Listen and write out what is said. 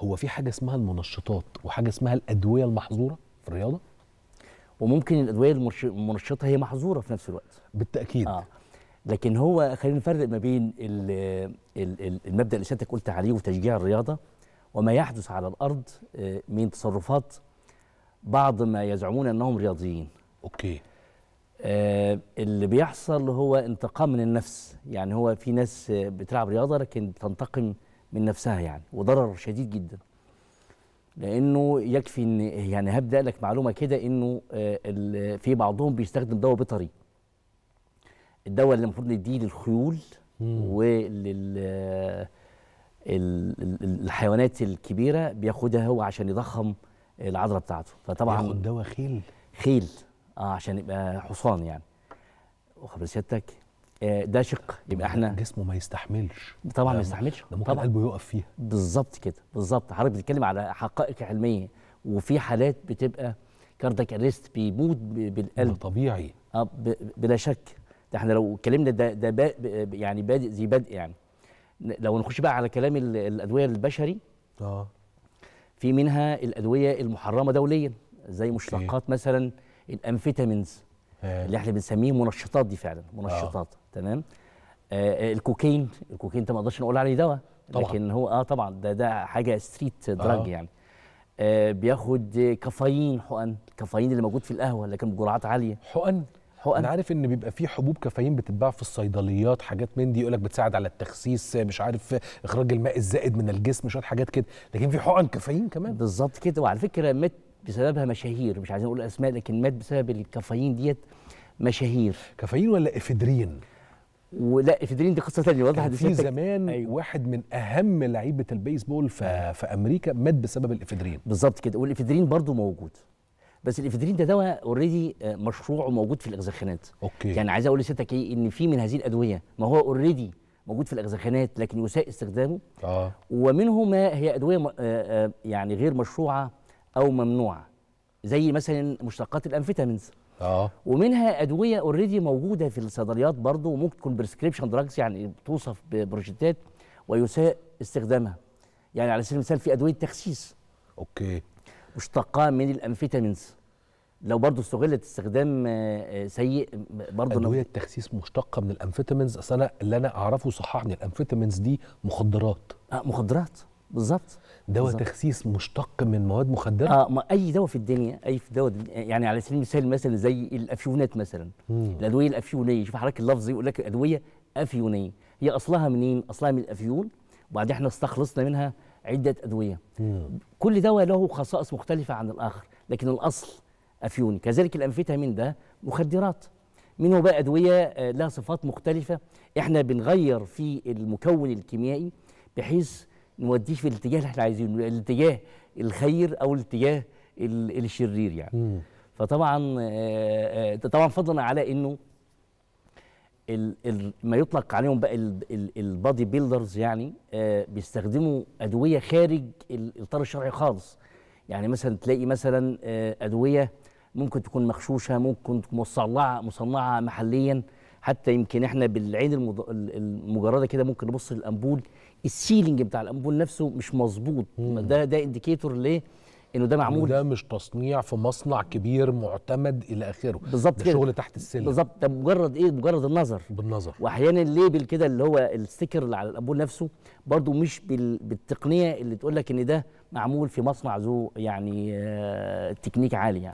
هو في حاجه اسمها المنشطات وحاجه اسمها الادويه المحظوره في الرياضه وممكن الادويه المنشطه هي محظوره في نفس الوقت بالتاكيد آه. لكن هو خلينا نفرق ما بين الـ الـ المبدا اللي سيادتك قلت عليه وتشجيع الرياضه وما يحدث على الارض آه، من تصرفات بعض ما يزعمون انهم رياضيين اوكي آه اللي بيحصل هو انتقام من النفس يعني هو في ناس بتلعب رياضه لكن بتنتقم من نفسها يعني وضرر شديد جدا لانه يكفي ان يعني هبدا لك معلومه كده انه آه، في بعضهم بيستخدم دواء بيطري الدواء اللي المفروض نديه للخيول ولل آه، الحيوانات الكبيره بياخدها هو عشان يضخم العضله بتاعته فطبعا ياخد دواء خيل خيل اه عشان يبقى حصان يعني وخبر سيادتك آه، ده شق يبقى احنا جسمه ما يستحملش طبعا ما يستحملش ده ممكن طبعا قلبه يقف فيها بالظبط كده بالظبط حضرتك بتتكلم على حقائق علميه وفي حالات بتبقى كاردك اريست بيموت بالقلب ده طبيعي اه بلا شك ده احنا لو اتكلمنا ده ده با يعني بادئ ذي بدء يعني لو نخش بقى على كلام الادويه البشري اه في منها الادويه المحرمه دوليا زي مشتقات مثلا الامفيتامينز آه. اللي احنا بنسميه منشطات دي فعلا منشطات آه. تمام آه, آه، الكوكايين الكوكايين ده ما اقدرش نقول عليه دواء لكن هو اه طبعا ده ده حاجه ستريت دراج آه. يعني آه بياخد كافيين حقن الكافيين اللي موجود في القهوه لكن بجرعات عاليه حقن حقن انا عارف ان بيبقى في حبوب كافيين بتتباع في الصيدليات حاجات من دي يقول لك بتساعد على التخسيس مش عارف اخراج الماء الزائد من الجسم شويه حاجات كده لكن في حقن كافيين كمان بالظبط كده وعلى فكره مت بسببها مشاهير مش عايزين نقول اسماء لكن مات بسبب الكافيين ديت مشاهير كافيين ولا افدرين ولا افدرين دي قصه ثانيه واضحه في زمان أيوة. واحد من اهم لعيبه البيسبول في, في امريكا مات بسبب الافدرين بالظبط كده والافدرين برضو موجود بس الافدرين ده دواء اوريدي آه، مشروع وموجود في الاغذخانات اوكي يعني عايز اقول لسيادتك ايه ان في من هذه الادويه ما هو اوريدي موجود في الاغذخانات لكن يساء استخدامه آه. ومنه ما هي ادويه آه، آه، يعني غير مشروعه او ممنوعه زي مثلا مشتقات الانفيتامينز اه ومنها ادويه اوريدي موجوده في الصيدليات برضه وممكن تكون بريسكريبشن دراجز يعني بتوصف ببروشيتات ويساء استخدامها يعني على سبيل المثال في ادويه تخسيس اوكي مشتقه من الانفيتامينز لو برضه استغلت استخدام آه، آه، سيء برضه ادويه التخسيس مشتقه من الانفيتامينز اصل انا اللي انا اعرفه صححني الانفيتامينز دي مخدرات اه مخدرات بالظبط دواء تخسيس مشتق من مواد مخدره اه ما اي دواء في الدنيا اي دواء يعني على سبيل المثال مثلا زي الافيونات مثلا مم. الادويه الافيونيه شوف حضرتك اللفظ يقول لك ادويه افيونيه هي اصلها منين اصلها من الافيون وبعدين احنا استخلصنا منها عده ادويه مم. كل دواء له خصائص مختلفه عن الاخر لكن الاصل افيوني كذلك الامفيتامين ده مخدرات منه بقى ادويه آه، لها صفات مختلفه احنا بنغير في المكون الكيميائي بحيث نوديه في الاتجاه اللي احنا عايزينه الاتجاه الخير او الاتجاه الشرير يعني مم. فطبعا آه، آه، طبعا فضلا على انه ما يطلق عليهم بقى البادي بيلدرز يعني آه، بيستخدموا ادويه خارج الاطار الشرعي خالص يعني مثلا تلاقي مثلا ادويه ممكن تكون مغشوشه ممكن تكون مصنعه مصنعه محليا حتى يمكن احنا بالعين المض... المجرده كده ممكن نبص للانبول السيلينج بتاع الانبول نفسه مش مظبوط ده ده انديكيتور ليه انه ده معمول ده مش تصنيع في مصنع كبير معتمد الى اخره بالظبط كده. شغل تحت السلم بالظبط ده مجرد ايه مجرد النظر بالنظر واحيانا الليبل كده اللي هو الستيكر اللي على الانبول نفسه برضو مش بال... بالتقنيه اللي تقول لك ان ده معمول في مصنع ذو يعني آه تكنيك عالي يعني